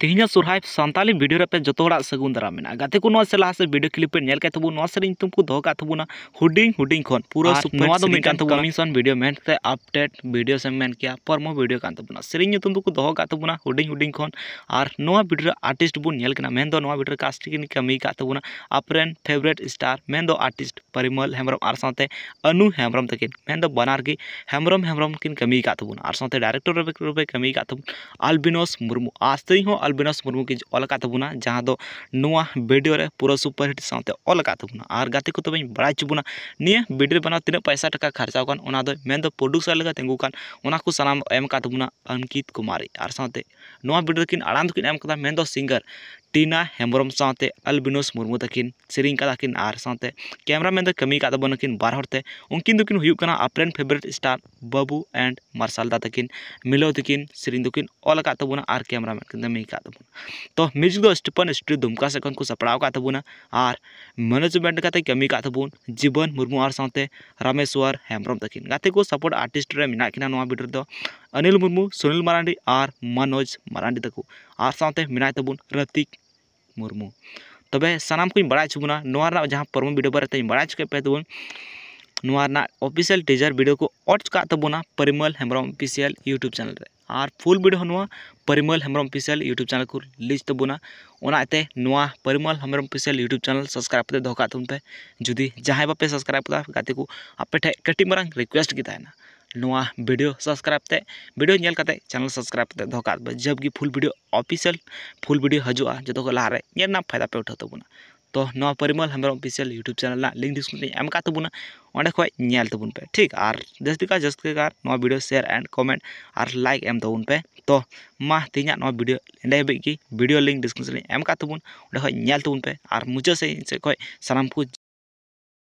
तेहन सरहाय सानी भिडियो पे जो सगुन में गाते को से लहा से भिडियो क्लीप पेबूरी हूँ हूडिंग हूडिंग पूरा भिडियो मेनते अपडेट भिडियो से परमो भिडियो सेम दोबा हूडिंग हूडिंग भिडियो आर्टिस्ट बोलना भिडियो कास्ट कमी कहना आप favourite star main artist Parimal Hembram और अनु हेम्रम तक बनारगी हेम्रम हेम्रम कमी कहना और डायरेक्टर रूप कमी कहना आलबिनोस मुर्मू आज तीन अलबिनस मुर्मू कि अलका जहाँ दो भिडियो पूरा सुपर हिट साथ अलका और गति को तबी बड़ा चुबना नहीं भिडियो बना तीन पैसा टाका खर्चा मेन प्रोडक्सर लगा तेगून सामना अंकित कुमारी और भिडियो दिन आड़ी मैं सिंगर टीना हेम्रम साथ अलबिनोस मुर्मू तक से कदाकिन और साथ कमी का बनकिन बारहते उनकिन दुकिन अपरन फेवरेट स्टार बाबू एंड मार्शालदा तक मिलो तक सेरी दुकिन अलका और कैमरामैन कमी ᱠᱟᱹᱢᱤ ᱟᱠᱟᱫ ᱛᱟᱵᱚᱱᱟ ᱛᱚ ᱢᱤᱣᱡᱤᱠ ᱫᱚ ᱥᱴᱤᱯᱷᱮᱱ ᱥᱴᱨᱤ ᱫᱩᱢᱠᱟ ᱥᱮᱫ ᱠᱷᱚᱱ ᱠᱚ ᱥᱟᱯᱲᱟᱣ ᱟᱠᱟᱫ ᱛᱟᱵᱚᱱᱟ ᱟᱨ ᱢᱮᱱᱮᱡᱢᱮᱱᱴ ᱠᱟᱛᱮ ᱠᱟᱹᱢᱤ ᱟᱠᱟᱫ ᱛᱟᱵᱚᱱ ᱡᱤᱵᱚᱱ ᱢᱩᱨᱢᱩ ᱟᱨ ᱥᱟᱶᱛᱮ ᱨᱟᱢᱮᱥᱣᱟᱨ ᱦᱮᱢᱵᱨᱚᱢ ᱛᱟᱹᱠᱤᱱ ᱜᱟᱛᱮ ᱠᱚ ᱥᱟᱯᱳᱨᱴ ᱟᱨᱴᱤᱥᱴ ᱨᱮ ᱢᱮᱱᱟᱜ ᱠᱤᱱᱟ ᱱᱚᱣᱟ ᱵᱤᱰᱟᱹᱨ ᱫᱚ अनिल मुर्मू सुनील मारांडी और मनोज मारांडी तक और साथ मेना तब रतिक मुर्मू तब सामान को बड़ा चुबना जहाँ परम भिडियो बारे बड़ा चुके ऑफिसियल टीजर भिडियो को अट का Parimal Hembram official YouTube channel और full video Parimal Hembram official YouTube channel को लीज तबाते तो Parimal Hembram official YouTube channel subscribe पे दौक तुमते जुदी जहाँ बापे साबसक्राइब का गाते को आपेटे कटी मार रिक्वेस्ट की तहना नवा वीडियो सब्सक्राइब ते भिडियो नल चैनल साबसक्राइब पे दौक जब full video official full video हजुआ जो लहारे फायदा पे उठाता तो तो ना Parimal Hembram official YouTube channel link description में तबना तो अंडे खोल तबन तो पे ठीक और जस्ती का जस्ती का शेयर एंड कमेंट और लाइक एम तबन तो पे तो मा तीन वीडियो एंडे की भिडियो लिंक डिस्क्रिपन में तबन अंडे खोल तबन पे और मुझे से सनाम सामान